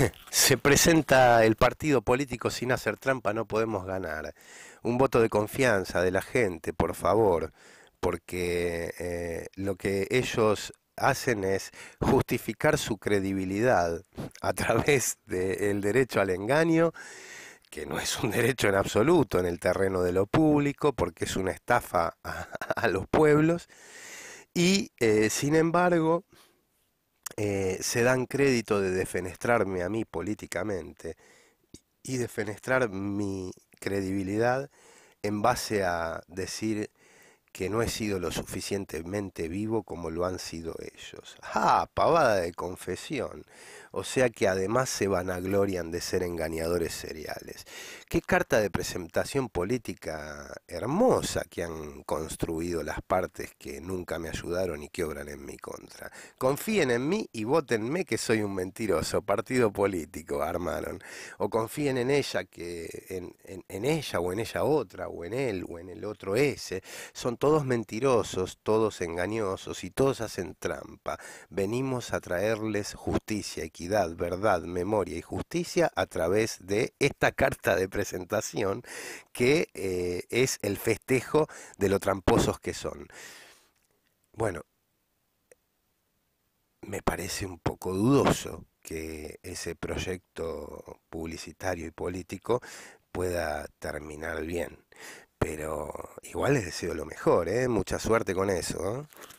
se presenta el partido político sin hacer trampa, no podemos ganar. Un voto de confianza de la gente, por favor, porque eh, lo que ellos hacen es justificar su credibilidad a través del derecho al engaño, que no es un derecho en absoluto en el terreno de lo público, porque es una estafa a, los pueblos, y eh, sin embargo eh, se dan crédito de defenestrarme a mí políticamente y defenestrar mi credibilidad en base a decir que no he sido lo suficientemente vivo como lo han sido ellos. ¡Ah! Pavada de confesión. O sea que además se vanaglorian de ser engañadores seriales. Qué carta de presentación política hermosa que han construido las partes que nunca me ayudaron y que obran en mi contra. Confíen en mí y votenme que soy un mentiroso. Partido político armaron. O confíen en ella que en, ella o en ella otra o en él o en el otro ese. Son todos mentirosos, todos engañosos y todos hacen trampa. Venimos a traerles justicia, equidad, verdad, memoria y justicia a través de esta carta de presentación que eh, es el festejo de lo tramposos que son. Bueno, me parece un poco dudoso que ese proyecto publicitario y político pueda terminar bien pero igual les deseo lo mejor, ¿eh? mucha suerte con eso. ¿eh?